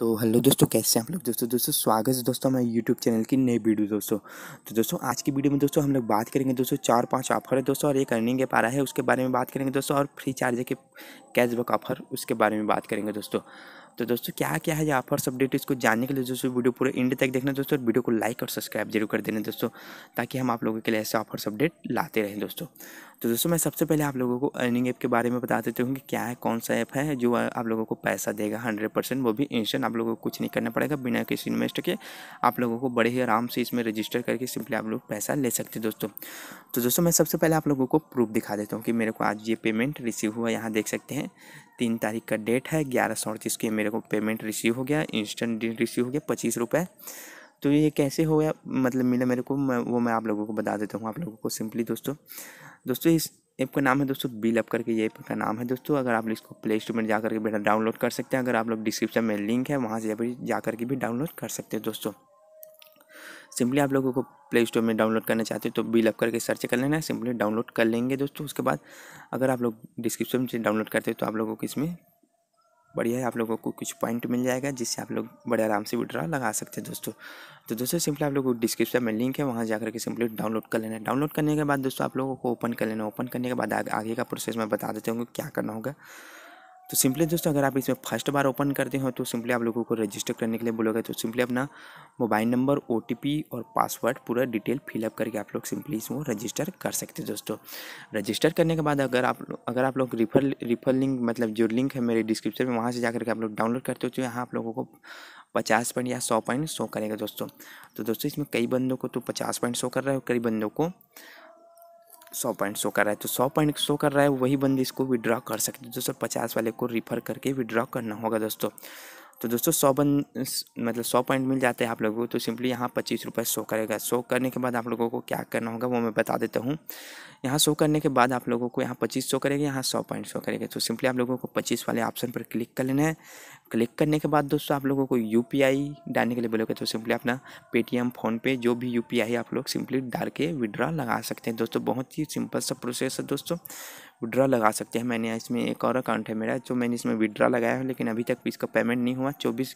तो हेलो दोस्तों कैसे हैं आप लोग दोस्तों दोस्तों स्वागत है दोस्तों हमारे यूट्यूब चैनल की नई वीडियो दोस्तों तो दोस्तों आज की वीडियो में दोस्तों हम लोग बात करेंगे दोस्तों चार पांच ऑफर है दोस्तों और एक अर्निंग ऐप आ रहा है उसके बारे में बात करेंगे दोस्तों और फ्री चार्ज के कैशबैक ऑफर उसके बारे में बात करेंगे दोस्तों तो दोस्तों क्या क्या है ये ऑफर सब इसको जानने के लिए दोस्तों वीडियो पूरे एंड तक देखना दोस्तों और वीडियो को लाइक और सब्सक्राइब जरूर कर देना दोस्तों ताकि हम आप लोगों के लिए ऐसे ऑफर्स अपडेट लाते रहें दोस्तों तो दोस्तों मैं सबसे पहले आप लोगों को अर्निंग ऐप के बारे में बता देता हूँ कि क्या है कौन सा ऐप है जो आप लोगों को पैसा देगा हंड्रेड परसेंट वो भी इंस्टेंट आप लोगों को कुछ नहीं करना पड़ेगा बिना किसी इन्वेस्ट के आप लोगों को बड़े ही आराम से इसमें रजिस्टर करके सिंपली आप लोग पैसा ले सकते दोस्तों तो दोस्तों मैं सबसे पहले आप लोगों को प्रूफ दिखा देता हूँ कि मेरे को आज ये पेमेंट रिसीव हुआ यहाँ देख सकते हैं तीन तारीख का डेट है ग्यारह सौ अड़तीस की मेरे को पेमेंट रिसीव हो गया इंस्टेंट रिसीव हो गया पच्चीस रुपये तो ये कैसे हो गया मतलब मिला मेरे को मैं वो मैं आप लोगों को बता देता हूँ आप लोगों को सिंपली दोस्तों दोस्तों इस ऐप का नाम है दोस्तों बिल अप करके ये ऐप का नाम है दोस्तों अगर आप इसको प्ले स्टोर में जा करके बेटा डाउनलोड कर सकते हैं अगर आप लोग डिस्क्रिप्शन में लिंक है वहाँ से भी जा करके भी डाउनलोड कर सकते हैं दोस्तों सिंपली आप लोगों को प्ले स्टोर में डाउनलोड करना चाहते हो तो बिल अप करके सर्च कर लेना सिंपली डाउनलोड कर लेंगे दोस्तों उसके बाद अगर आप लोग डिस्क्रिप्शन से डाउनलोड करते हो तो आप लोगों को इसमें बढ़िया है आप लोगों को कुछ पॉइंट मिल जाएगा जिससे आप लोग बड़े आराम से विड्रॉ लगा सकते हैं दोस्तों तो दोस्तों सिंपली आप लोगों को डिस्क्रिप्शन में लिंक है वहाँ जाकर के सिंपली डाउनलोड कर लेना डाउनलोड करने के बाद दोस्तों आप लोगों को ओपन कर लेना ओपन करने के बाद आगे का प्रोसेस मैं बता देते हूँ क्या करना होगा तो सिंपली दोस्तों अगर आप इसमें फर्स्ट बार ओपन करते हो तो सिंपली आप लोगों को रजिस्टर करने के लिए बोलोगे तो सिंपली अपना मोबाइल नंबर ओ और पासवर्ड पूरा डिटेल फिलअप करके आप लोग सिंपली इसमें रजिस्टर कर सकते हो दोस्तों रजिस्टर करने के बाद अगर आप अगर आप लोग रिफर रिफर लिंक मतलब जो लिंक है मेरे डिस्क्रिप्शन में वहाँ से जा करके आप लोग डाउनलोड करते हो तो यहाँ आप लोगों को पचास पॉइंट या सौ पॉइंट शो करेगा दोस्तों तो दोस्तों इसमें कई बंदों को तो पचास पॉइंट शो कर रहा है कई बंदों को सौ पॉइंट शो कर रहा है तो सौ पॉइंट शो कर रहा है वही बंदे इसको विड्रॉ कर सकते हैं दोस्तों पचास वाले को रिफ़र करके विड्रॉ करना होगा दोस्तों तो दोस्तों सौ बन मतलब सौ पॉइंट मिल जाते हैं आप लोगों को तो सिंपली यहाँ पच्चीस रुपये शो करेगा शो करने के बाद आप लोगों को क्या करना होगा वो मैं बता देता हूँ यहाँ शो करने के बाद आप लोगों को यहाँ पच्चीस शो करेगा यहाँ सौ पॉइंट शो करेगा तो सिंपली आप लोगों को पच्चीस वाले ऑप्शन पर क्लिक कर लेना है क्लिक करने के बाद दोस्तों आप लोगों को यू डालने के लिए बोलोगे तो सिंपली अपना पेटीएम फ़ोनपे जो भी यू आप लोग सिंपली डाल के विड्रॉ लगा सकते हैं दोस्तों बहुत ही सिंपल सा प्रोसेस है दोस्तों विड्रा लगा सकते हैं मैंने इसमें एक और अकाउंट है मेरा जो मैंने इसमें विड्रा लगाया है लेकिन अभी तक इसका पेमेंट नहीं हुआ चौबीस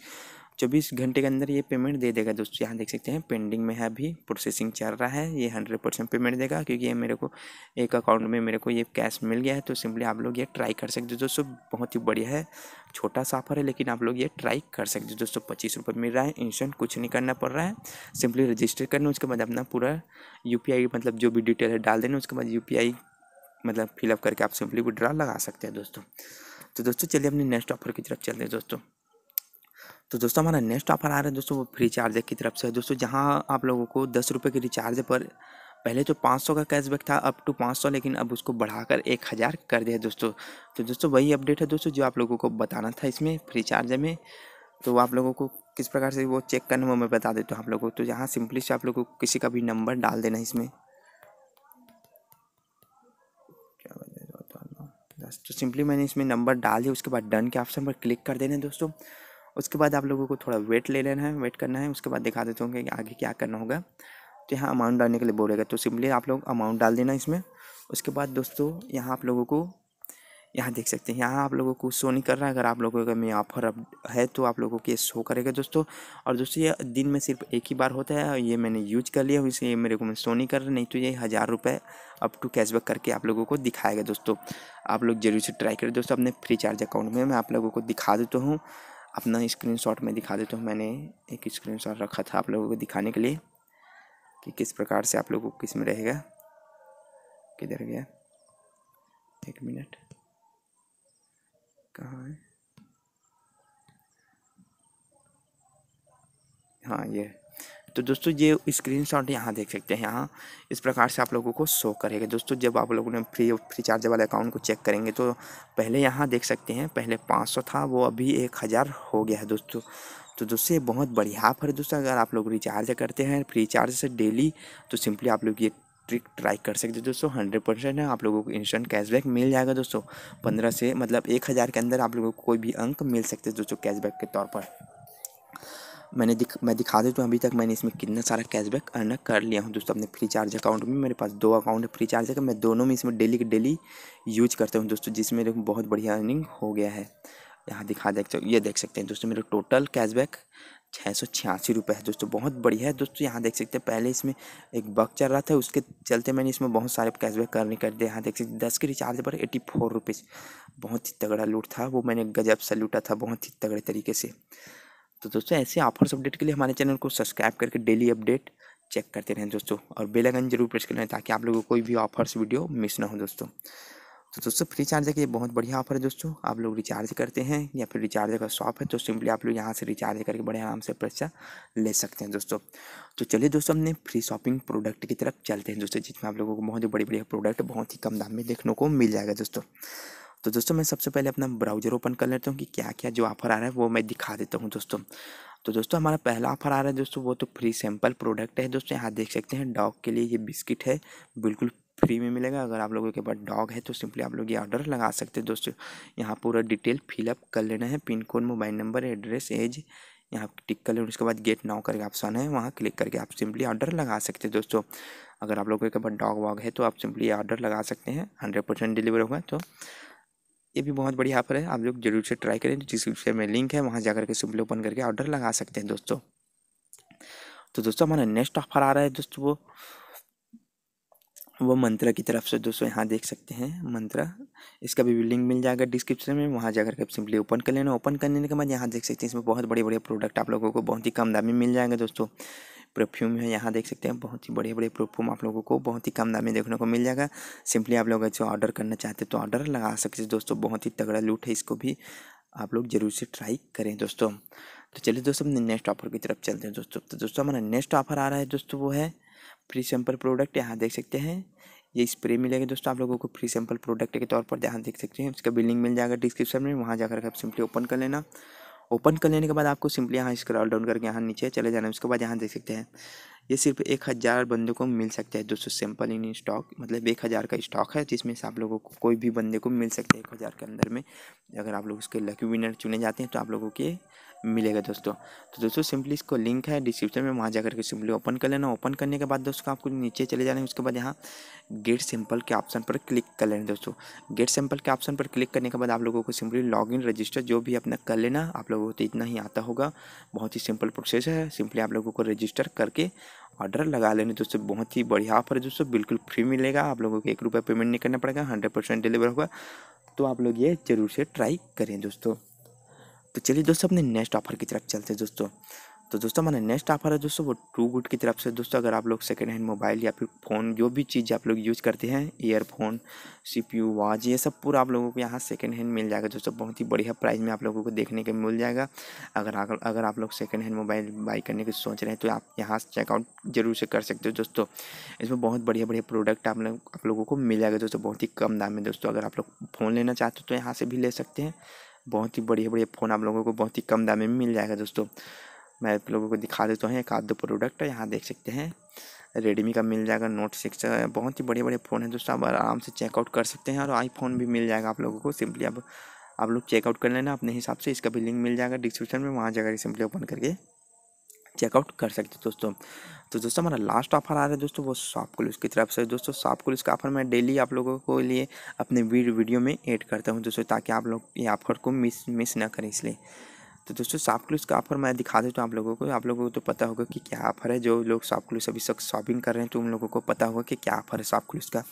चौबीस घंटे के अंदर ये पेमेंट दे देगा दोस्तों यहाँ देख सकते हैं पेंडिंग में है अभी प्रोसेसिंग चल रहा है ये हंड्रेड परसेंट पेमेंट देगा क्योंकि ये मेरे को एक अकाउंट में मेरे को ये कैश मिल गया है तो सिंपली आप लोग ये ट्राई कर सकते हो दोस्तों बहुत ही बढ़िया है छोटा साफर है लेकिन आप लोग ये ट्राई कर सकते हो दोस्तों पच्चीस रुपये मिल रहा है इंस्टेंट कुछ नहीं करना पड़ रहा है सिंपली रजिस्टर करना उसके बाद अपना पूरा यू मतलब जो भी डिटेल है डाल देना उसके बाद यू मतलब फिलअप करके आप सिंपली विड्रा लगा सकते हैं दोस्तों तो दोस्तों चलिए अपने नेक्स्ट ऑफर की तरफ चलते हैं दोस्तों तो दोस्तों हमारा नेक्स्ट ऑफर आ रहा है दोस्तों वो फ्री चार्जर की तरफ से है दोस्तों जहाँ आप लोगों को दस रुपये के रिचार्ज पर पहले तो 500 का कैशबैक था अप टू 500 लेकिन अब उसको बढ़ाकर 1000 कर दिया दोस्तों तो दोस्तों वही अपडेट है दोस्तों जो आप लोगों को बताना था इसमें फ्री चार्जर में तो आप लोगों को किस प्रकार से वो चेक करना मैं बता देता हूँ आप लोगों को तो यहाँ सिंपली से आप लोगों को किसी का भी नंबर डाल देना इसमें प्लस तो सिंपली मैंने इसमें नंबर डाल दिया उसके बाद डन के ऑप्शन पर क्लिक कर देना है दोस्तों उसके बाद आप लोगों को थोड़ा वेट ले लेना है वेट करना है उसके बाद दिखा देते होंगे कि आगे क्या करना होगा तो यहाँ अमाउंट डालने के लिए बोलेगा तो सिंपली आप लोग अमाउंट डाल देना इसमें उसके बाद दोस्तों यहाँ आप लोगों को यहाँ देख सकते हैं यहाँ आप लोगों को शो नहीं कर रहा है अगर आप लोगों का मैं ऑफर अब है तो आप लोगों के शो करेगा दोस्तों और दोस्तों ये दिन में सिर्फ एक ही बार होता है ये मैंने यूज कर लिया ये मेरे को मैं शो नहीं कर रहा नहीं तो ये हज़ार रुपये अप टू कैशबैक करके आप लोगों को दिखाएगा दोस्तों आप लोग जरूर से ट्राई करें दोस्तों अपने फ्री चार्ज अकाउंट में मैं आप लोगों को दिखा देता हूँ अपना शॉट में दिखा देता हूँ मैंने एक शॉट रखा था आप लोगों को दिखाने के लिए कि किस प्रकार से आप लोगों को किस में रहेगा किधर गया एक मिनट कहाँ है हाँ ये तो दोस्तों ये स्क्रीन शॉट यहाँ देख सकते हैं यहाँ इस प्रकार से आप लोगों को शो करेगा दोस्तों जब आप लोगों ने फ्री फ्री चार्ज वाले अकाउंट को चेक करेंगे तो पहले यहाँ देख सकते हैं पहले पाँच सौ था वो अभी एक हज़ार हो गया है दोस्तों तो दोस्तों ये बहुत बढ़िया ऑफर है दोस्तों अगर आप लोग रिचार्ज करते हैं फ्री चार्ज से डेली तो सिंपली आप लोग ये ट्रिक ट्राई कर सकते हो दोस्तों हंड्रेड परसेंट है आप लोगों को इंस्टेंट कैशबैक मिल जाएगा दोस्तों पंद्रह से मतलब एक हज़ार के अंदर आप लोगों को कोई भी अंक मिल सकते हैं दोस्तों कैशबैक के तौर पर मैंने दिख मैं दिखा देता हूँ अभी तक मैंने इसमें कितना सारा कैशबैक अर्न कर लिया हूँ दोस्तों अपने फ्री चार्ज अकाउंट में मेरे पास दो अकाउंट है फ्री चार्ज का मैं दोनों में इसमें डेली के डेली यूज करता हूँ दोस्तों जिसमें मेरे बहुत बढ़िया अर्निंग हो गया है यहाँ दिखा देख सकते ये देख सकते हैं दोस्तों मेरा टोटल कैशबैक छः सौ छियासी रुपये है दोस्तों बहुत बढ़िया है दोस्तों यहाँ देख सकते हैं पहले इसमें एक बग चल रहा था उसके चलते मैंने इसमें बहुत सारे कैशबैक करने कर दिया यहाँ देख सकते दस के रिचार्ज पर एटी फोर रुपीज़ बहुत ही तगड़ा लूट था वो मैंने गजब से लूटा था बहुत ही तगड़े तरीके से तो दोस्तों ऐसे ऑफर्स अपडेट के लिए हमारे चैनल को सब्सक्राइब करके डेली अपडेट चेक करते रहें दोस्तों और बेलाइकन जरूर प्रेस कर लें ताकि आप लोगों को कोई भी ऑफर्स वीडियो मिस ना हो दोस्तों तो दोस्तों फ्री चार्जर की बहुत बढ़िया ऑफर है दोस्तों आप लोग रिचार्ज करते हैं या फिर रिचार्जर का शॉप है तो सिंपली आप लोग यहाँ से रिचार्ज करके बड़े आराम से पैसा ले सकते हैं दोस्तों तो चलिए दोस्तों हमने फ्री शॉपिंग प्रोडक्ट की तरफ चलते हैं दोस्तों जिसमें आप लोगों को बहुत ही बड़ी बढ़िया प्रोडक्ट बहुत ही कम दाम में देखने को मिल जाएगा दोस्तों तो दोस्तों मैं सबसे पहले अपना ब्राउजर ओपन कर लेता हूँ कि क्या क्या जो ऑफर आ रहा है वो मैं दिखा देता हूँ दोस्तों तो दोस्तों हमारा पहला ऑफर आ रहा है दोस्तों वो तो फ्री सैंपल प्रोडक्ट है दोस्तों यहाँ देख सकते हैं डॉग के लिए ये बिस्किट है बिल्कुल फ्री में मिलेगा अगर आप लोगों के पास डॉग है तो सिंपली आप लोग ये ऑर्डर लगा सकते हैं दोस्तों यहाँ पूरा डिटेल फिलअप कर लेना है pin code mobile number address age यहाँ टिक कर लेना उसके बाद गेट नाउ करके ऑप्शन है वहाँ क्लिक करके आप सिंपली ऑर्डर लगा सकते हैं दोस्तों अगर आप लोगों के पास डॉग वॉग है तो आप सिंपली ऑर्डर लगा सकते हैं हंड्रेड परसेंट डिलीवर होगा तो ये भी बहुत बढ़िया ऑफर है आप लोग जरूर से ट्राई करें डिस्क्रिप्शन में लिंक है वहाँ जाकर के सिंपली ओपन करके ऑर्डर लगा सकते हैं दोस्तों तो दोस्तों हमारा नेक्स्ट ऑफर आ रहा है दोस्तों वो वो मंत्रा की तरफ से दोस्तों यहाँ देख सकते हैं मंत्रा इसका भी लिंक मिल जाएगा डिस्क्रिप्शन में वहाँ जाकर के सिंपली ओपन कर लेना ओपन करने के बाद यहाँ देख सकते हैं इसमें बहुत बड़े बड़े प्रोडक्ट आप लोगों को बहुत ही कम दाम में मिल जाएगा दोस्तों परफ्यूम है यहाँ देख सकते हैं बहुत ही बड़े बड़े परफ्यूम आप लोगों को बहुत ही कम दाम में देखने को मिल जाएगा सिंपली आप लोग ऐसे ऑर्डर करना चाहते तो ऑर्डर लगा सकते हैं दोस्तों बहुत ही तगड़ा लूट है इसको भी आप लोग जरूर से ट्राई करें दोस्तों तो चलिए दोस्तों अपने नेक्स्ट ऑफर की तरफ चलते हैं दोस्तों तो दोस्तों हमारा नेक्स्ट ऑफर आ रहा है दोस्तों वो है फ्री सैम्पल प्रोडक्ट यहाँ देख सकते हैं ये स्प्रे मिलेगा दोस्तों आप लोगों को फ्री सैंपल प्रोडक्ट के तौर पर यहाँ देख सकते हैं इसका बिलिंग मिल जाएगा डिस्क्रिप्शन में वहाँ जाकर आप सिंपली ओपन कर लेना ओपन कर लेने के बाद आपको सिंपली यहाँ स्क्रॉल डाउन करके यहाँ नीचे चले जाना उसके बाद यहाँ देख सकते हैं ये सिर्फ एक हज़ार बंदे को मिल सकता है दोस्तों सिंपल इन स्टॉक मतलब एक हज़ार का स्टॉक है जिसमें से आप लोगों को कोई भी बंदे को मिल सकता है एक हज़ार के अंदर में अगर आप लोग उसके लकी विनर चुने जाते हैं तो आप लोगों के मिलेगा दोस्तों तो दोस्तों सिंपली इसको लिंक है डिस्क्रिप्शन में वहाँ जा करके सिंपली ओपन कर लेना ओपन करने के बाद दोस्तों आपको नीचे चले जाना है उसके बाद यहाँ गेट सिंपल के ऑप्शन पर क्लिक कर लेना दोस्तों गेट सिंपल के ऑप्शन पर क्लिक करने के बाद आप लोगों को सिंपली लॉगिन रजिस्टर जो भी अपना कर लेना आप लोगों को तो इतना ही आता होगा बहुत ही सिंपल प्रोसेस है सिंपली आप लोगों को रजिस्टर करके ऑर्डर लगा लेने तो दोस्तों बहुत ही बढ़िया ऑफर है दोस्तों बिल्कुल फ्री मिलेगा आप लोगों को एक रुपया पेमेंट नहीं करना पड़ेगा हंड्रेड परसेंट डिलीवर होगा तो आप लोग ये ज़रूर से ट्राई करें दोस्तों तो चलिए दोस्तों अपने नेक्स्ट ऑफर की तरफ चलते हैं दोस्तों तो दोस्तों हमारा नेक्स्ट ऑफर है दोस्तों वो टू गुड की तरफ से दोस्तों अगर आप लोग सेकेंड हैंड मोबाइल या फिर फ़ोन जो भी चीज़ आप लोग यूज़ करते हैं earphone C P U watch ये सब पूरा आप लोगों को यहाँ सेकेंड हैंड मिल जाएगा दोस्तों बहुत ही बढ़िया प्राइस में आप लोगों को देखने के मिल जाएगा अगर अगर आप लोग सेकेंड हैंड मोबाइल बाई करने की सोच रहे हैं तो आप यहाँ से चेकआउट जरूर से कर सकते हो दोस्तों इसमें बहुत बढ़िया बढ़िया प्रोडक्ट आप लोग आप लोगों को मिल जाएगा दोस्तों बहुत ही कम दाम में दोस्तों अगर आप लोग फ़ोन लेना चाहते हो तो यहाँ से भी ले सकते हैं बहुत ही बढ़िया बढ़िया फ़ोन आप लोगों को बहुत ही कम दाम में मिल जाएगा दोस्तों मैं आप लोगों को दिखा देता हूँ एक आध दो प्रोडक्ट यहाँ देख सकते हैं रेडमी का मिल जाएगा नोट सिक्स बहुत ही बड़े बड़े फ़ोन हैं दोस्तों आप आराम से चेकआउट कर सकते हैं और आईफोन भी मिल जाएगा आप लोगों को सिंपली आप आप लोग चेकआउट कर लेना अपने हिसाब से इसका भी लिंक मिल जाएगा डिस्क्रिप्शन में वहाँ जाकर सिंपली ओपन करके चेकआउट कर सकते दोस्तों तो दोस्तों हमारा लास्ट ऑफर आ रहा है दोस्तों वो शॉप क्लूज की तरफ से दोस्तों शॉप क्लूज का ऑफर मैं डेली आप लोगों को लिए अपने वीडियो में ऐड करता हूँ दोस्तों ताकि आप लोग ये ऑफर को मिस मिस ना करें इसलिए तो दोस्तों शॉप क्लूज़ का ऑफर मैं दिखा देता हूँ आप लोगों को आप लोगों को तो पता होगा कि क्या ऑफर है जो लोग शॉप क्लूज़ अभी शॉपिंग कर रहे हैं तो उन लोगों को पता होगा कि क्या ऑफर है शॉप क्लूज़ का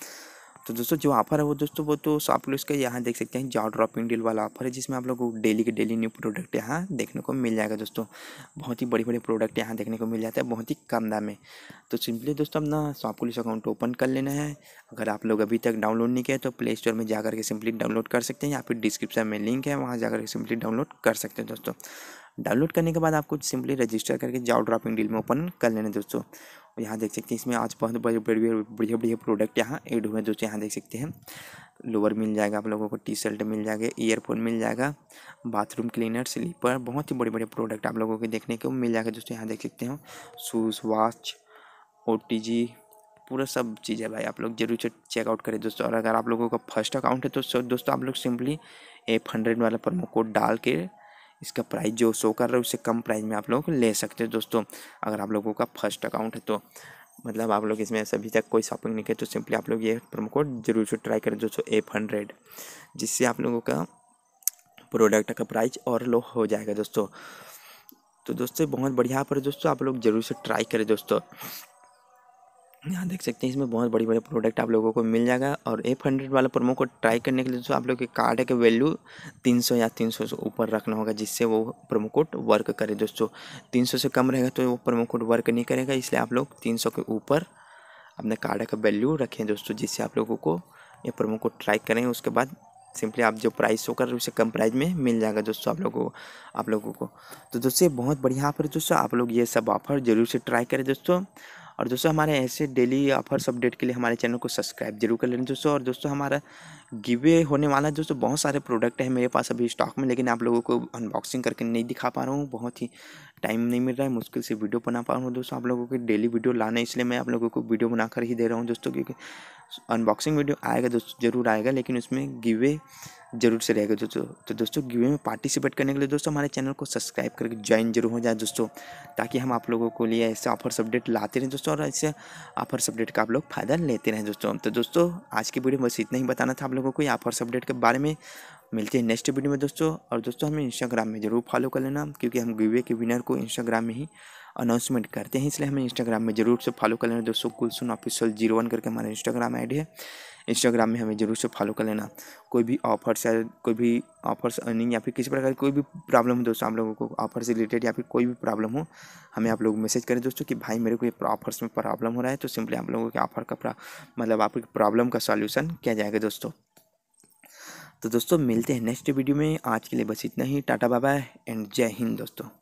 तो दोस्तों जो ऑफर है वो दोस्तों वो तो आप लोग इसका यहाँ देख सकते हैं जॉ ड्रॉपिंग डील वाला ऑफर है जिसमें आप लोग को डेली के डेली न्यू प्रोडक्ट यहाँ देखने को मिल जाएगा दोस्तों बहुत ही बड़े बड़े प्रोडक्ट यहाँ देखने को मिल जाता है बहुत ही कम दाम में तो सिंपली दोस्तों अपना शॉप पुलिस अकाउंट ओपन कर लेना है अगर आप लोग अभी तक डाउनलोड नहीं किया तो प्ले स्टोर में जाकर के सिंपली डाउनलोड कर सकते हैं या फिर डिस्क्रिप्शन में लिंक है वहाँ जा करके सिंपली डाउनलोड कर सकते हैं दोस्तों डाउनलोड करने के बाद आपको सिंपली रजिस्टर करके जाओ ड्रॉपिंग डील में ओपन कर लेना दोस्तों और यहाँ देख सकते हैं इसमें आज बहुत बड़े बढ़िया बढ़िया बढ़िया प्रोडक्ट यहाँ एड हुए हैं दोस्तों यहाँ देख सकते हैं लोअर मिल जाएगा आप लोगों को टी शर्ट मिल जाएगा ईयरफोन मिल जाएगा बाथरूम क्लीनर स्लीपर बहुत ही बड़े बड़े प्रोडक्ट आप लोगों के देखने को मिल जाएगा दोस्तों यहाँ देख सकते हो शूज़ वॉच ओ पूरा सब चीज़ है भाई आप लोग जरूर चेकआउट करें दोस्तों और अगर आप लोगों का फर्स्ट अकाउंट है तो दोस्तों आप लोग सिंपली एफ हंड्रेड वाला प्रोमो कोड डाल के इसका प्राइस जो शो कर रहा है उससे कम प्राइस में आप लोग ले सकते हो दोस्तों अगर आप लोगों का फर्स्ट अकाउंट है तो मतलब आप लोग इसमें अभी तक कोई शॉपिंग नहीं किया तो सिंपली आप लोग ये प्रोमो कोड जरूर से ट्राई करें दोस्तों एफ हंड्रेड जिससे आप लोगों का प्रोडक्ट का प्राइस और लो हो जाएगा दोस्तों तो दोस्तों बहुत बढ़िया पर दोस्तों आप लोग जरूर से ट्राई करें दोस्तों यहाँ देख सकते हैं इसमें बहुत बड़ी बड़े प्रोडक्ट आप लोगों को मिल जाएगा और एफ हंड्रेड वाला प्रोमो को ट्राई करने के लिए दोस्तों आप लोग के कार्ड के वैल्यू तीन सौ या सौ से ऊपर रखना होगा जिससे वो प्रोमो कोड वर्क करे दोस्तों तीन सौ से कम रहेगा तो वो प्रोमो कोड वर्क नहीं करेगा इसलिए आप लोग सौ के ऊपर अपने कार्ड का वैल्यू रखें दोस्तों जिससे आप लोगों को ये प्रोमो कोड ट्राई करें उसके बाद सिंपली आप जो प्राइस होकर उसे कम प्राइस में मिल जाएगा दोस्तों आप लोगों को आप लोगों को तो दोस्तों बहुत बढ़िया ऑफर दोस्तों आप लोग ये सब ऑफर ज़रूर से ट्राई करें दोस्तों और दोस्तों हमारे ऐसे डेली ऑफर्स अपडेट के लिए हमारे चैनल को सब्सक्राइब जरूर कर लेना दोस्तों और दोस्तों हमारा गिवे होने वाला है दोस्तों बहुत सारे प्रोडक्ट हैं मेरे पास अभी स्टॉक में लेकिन आप लोगों को अनबॉक्सिंग करके नहीं दिखा पा रहा हूँ बहुत ही टाइम नहीं मिल रहा है मुश्किल से वीडियो बना पा रहा हूँ दोस्तों आप लोगों को डेली वीडियो लाना है इसलिए मैं आप लोगों को वीडियो बनाकर ही दे रहा हूँ दोस्तों क्योंकि अनबॉक्सिंग वीडियो आएगा दोस्तों ज़रूर आएगा लेकिन उसमें गिवे जरूर से रहेगा दोस्तों तो, तो दोस्तों गिवे में पार्टिसिपेट करने के लिए दोस्तों हमारे चैनल को सब्सक्राइब करके ज्वाइन जरूर हो जाए दोस्तों ताकि हम आप लोगों को लिए ऐसे ऑफर्स अपडेट लाते रहें दोस्तों और ऐसे ऑफर्स अपडेट का आप लोग फ़ायदा लेते रहें दोस्तों तो दोस्तों आज की वीडियो में बस इतना ही बताना था आप लोगों को ये ऑफर्स अपडेट के बारे में मिलते हैं नेक्स्ट वीडियो में दोस्तों और दोस्तों हमें इंस्टाग्राम में ज़रूर फॉलो कर लेना क्योंकि हम गिवे के विनर को इंस्टाग्राम में ही अनाउंसमेंट करते हैं इसलिए हमें इंस्टाग्राम में ज़रूर से फॉलो कर लेना दोस्तों कुलसुन ऑफिशियल जीरो वन करके हमारा इंस्टाग्राम आईडी है इंस्टाग्राम में हमें ज़रूर से फॉलो कर लेना कोई भी ऑफर्स या कोई भी ऑफर्स अर्निंग या फिर किसी प्रकार की कोई भी प्रॉब्लम हो दोस्तों आप लोगों को ऑफर से रिलेटेड या फिर कोई भी प्रॉब्लम हो हमें आप लोग मैसेज करें दोस्तों कि भाई मेरे को ये ऑफर्स में प्रॉब्लम हो रहा है तो सिंपली आप लोगों के ऑफर का मतलब आपकी प्रॉब्लम का सॉल्यूशन किया जाएगा दोस्तों तो दोस्तों मिलते हैं नेक्स्ट वीडियो में आज के लिए बस इतना ही टाटा बाबा एंड जय हिंद दोस्तों